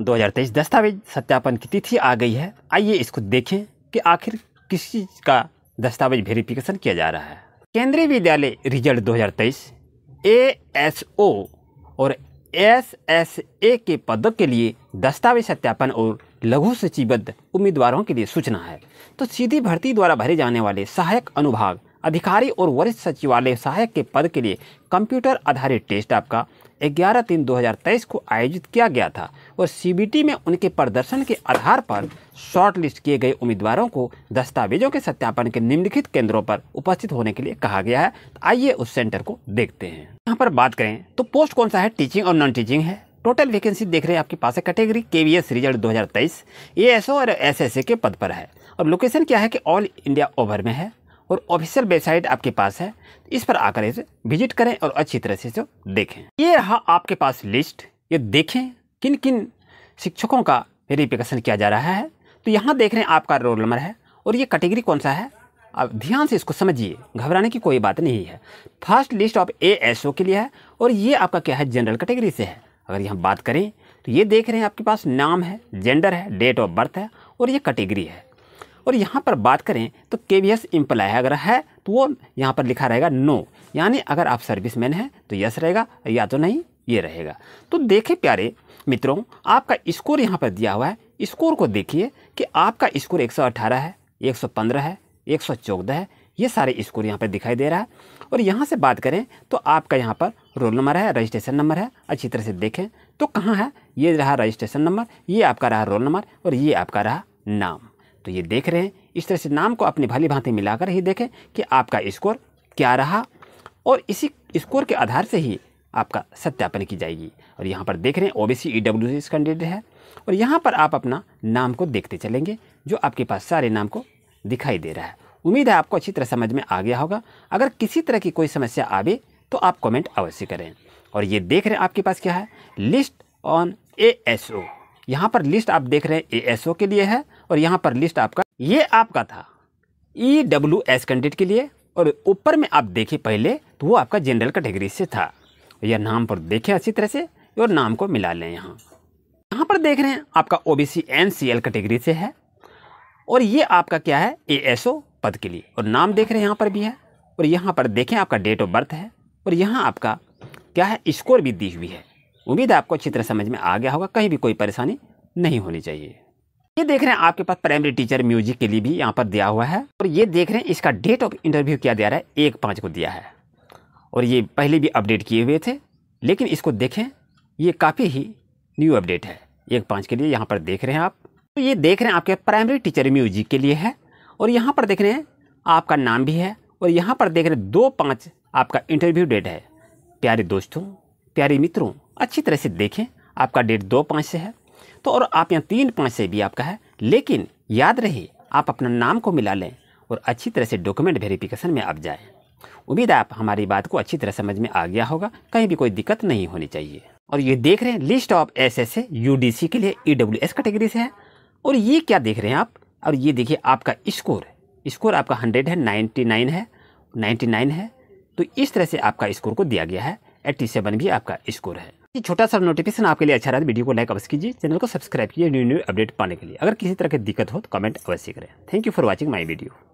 2023 दस्तावेज सत्यापन की तिथि आ गई है आइए इसको देखें कि आखिर किस चीज़ का दस्तावेज वेरिफिकेशन किया जा रहा है केंद्रीय विद्यालय रिजल्ट 2023 एएसओ और एसएसए के पदों के लिए दस्तावेज सत्यापन और लघु सूचीबद्ध उम्मीदवारों के लिए सूचना है तो सीधी भर्ती द्वारा भरे जाने वाले सहायक अनुभाग अधिकारी और वरिष्ठ सचिवालय सहायक के पद के लिए कंप्यूटर आधारित टेस्ट आपका ग्यारह तीन 2023 को आयोजित किया गया था और सीबीटी में उनके प्रदर्शन के आधार पर शॉर्टलिस्ट किए गए उम्मीदवारों को दस्तावेजों के सत्यापन के निम्नलिखित केंद्रों पर उपस्थित होने के लिए कहा गया है तो आइए उस सेंटर को देखते हैं यहाँ पर बात करें तो पोस्ट कौन सा है टीचिंग और नॉन टीचिंग है टोटल वैकेंसी देख रहे हैं आपके पास है कैटेगरी के वी एस रिजल्ट दो हज़ार तेईस ए एस ओ और एस एस ए के पद पर है और लोकेशन क्या है कि ऑल इंडिया ओवर में है और ऑफिशियल वेबसाइट आपके पास है इस पर आकर इसे विजिट करें और अच्छी तरह से इसे देखें ये रहा आपके पास लिस्ट ये देखें किन किन शिक्षकों का वेरिफिकेशन किया जा रहा है तो यहाँ देख रहे हैं आपका रोल नंबर है और ये कैटेगरी कौन सा है आप ध्यान से इसको समझिए घबराने की कोई बात नहीं है first list of A S O के लिए है और ये आपका क्या है जनरल कैटेगरी से है अगर यहाँ बात करें तो ये देख रहे हैं आपके पास नाम है जेंडर है डेट ऑफ बर्थ है और ये कैटेगरी है और यहाँ पर बात करें तो के वी एस इम्प्लाई अगर है तो वो यहाँ पर लिखा रहेगा नो यानी अगर आप सर्विस मैन हैं तो यस रहेगा या तो नहीं ये रहेगा तो देखें प्यारे मित्रों आपका स्कोर यहाँ पर दिया हुआ है स्कोर को देखिए कि आपका स्कोर 118 है 115 है एक है ये सारे स्कोर यहाँ पर दिखाई दे रहा है और यहाँ से बात करें तो आपका यहाँ पर रोल नंबर है रजिस्ट्रेशन नंबर है अच्छी तरह से देखें तो कहाँ है ये रहा रजिस्ट्रेशन नंबर ये आपका रहा रोल नंबर और ये आपका रहा नाम तो ये देख रहे हैं इस तरह से नाम को अपनी भली भांति मिलाकर ही देखें कि आपका स्कोर क्या रहा और इसी स्कोर के आधार से ही आपका सत्यापन की जाएगी और यहाँ पर देख रहे हैं ओबीसी बी सी कैंडिडेट है और यहाँ पर आप अपना नाम को देखते चलेंगे जो आपके पास सारे नाम को दिखाई दे रहा है उम्मीद है आपको अच्छी तरह समझ में आ गया होगा अगर किसी तरह की कोई समस्या आवे तो आप कमेंट अवश्य करें और ये देख रहे हैं आपके पास क्या है list on A S O यहाँ पर लिस्ट आप देख रहे हैं ए एस ओ के लिए है और यहाँ पर लिस्ट आपका ये आपका था ई डब्ल्यू एस कैंडिडेट के लिए और ऊपर में आप देखे पहले तो वो आपका जनरल कैटेगरी से था यह नाम पर देखें अच्छी तरह से और नाम को मिला लें यहाँ यहाँ पर देख रहे हैं आपका O B C N C L category से है और ये आपका क्या है ए एस ओ पद के लिए और नाम देख रहे हैं यहाँ पर भी है और यहाँ पर देखें आपका डेट ऑफ बर्थ है और यहाँ आपका क्या है स्कोर भी दी हुई है उम्मीद है आपको अच्छी तरह समझ में आ गया होगा कहीं भी कोई परेशानी नहीं होनी चाहिए ये देख रहे हैं आपके पास प्राइमरी टीचर म्यूजिक के लिए भी यहाँ पर दिया हुआ है और ये देख रहे हैं इसका डेट ऑफ इंटरव्यू क्या दिया रहा है एक पाँच को दिया है और ये पहले भी अपडेट किए हुए थे लेकिन इसको देखें ये काफ़ी ही न्यू अपडेट है एक पाँच के लिए यहाँ पर देख रहे हैं आप तो ये देख रहे हैं आपके प्राइमरी टीचर म्यूजिक के लिए है और यहाँ पर देख रहे हैं आपका नाम भी है और यहाँ पर देख रहे हैं दो पाँच आपका इंटरव्यू डेट है प्यारे दोस्तों प्यारे मित्रों अच्छी तरह से देखें आपका डेट दो पाँच से है तो और आप यहाँ तीन पाँच से भी आपका है लेकिन याद रहे आप अपना नाम को मिला लें और अच्छी तरह से डॉक्यूमेंट वेरिफिकेशन में आप जाएँ उम्मीद है आप हमारी बात को अच्छी तरह समझ में आ गया होगा कहीं भी कोई दिक्कत नहीं होनी चाहिए और ये देख रहे हैं लिस्ट ऑफ एस एस के लिए ई डब्ल्यू एस से है और ये क्या देख रहे हैं आप और ये देखिए आपका स्कोर स्कोर आपका हंड्रेड है नाइन्टी नाइन है नाइन्टी नाइन है तो इस तरह से आपका स्कोर को दिया गया है एट्टी सेवन भी आपका स्कोर है ये छोटा सा नोटिफिकेशन आपके लिए अच्छा रहा है तो वीडियो को लाइक अवश्य कीजिए चैनल को सब्सक्राइब कीजिए न्यू न्यू अपडेट पाने के लिए अगर किसी तरह की दिक्कत हो तो कमेंट अवश्य करें thank you for watching my video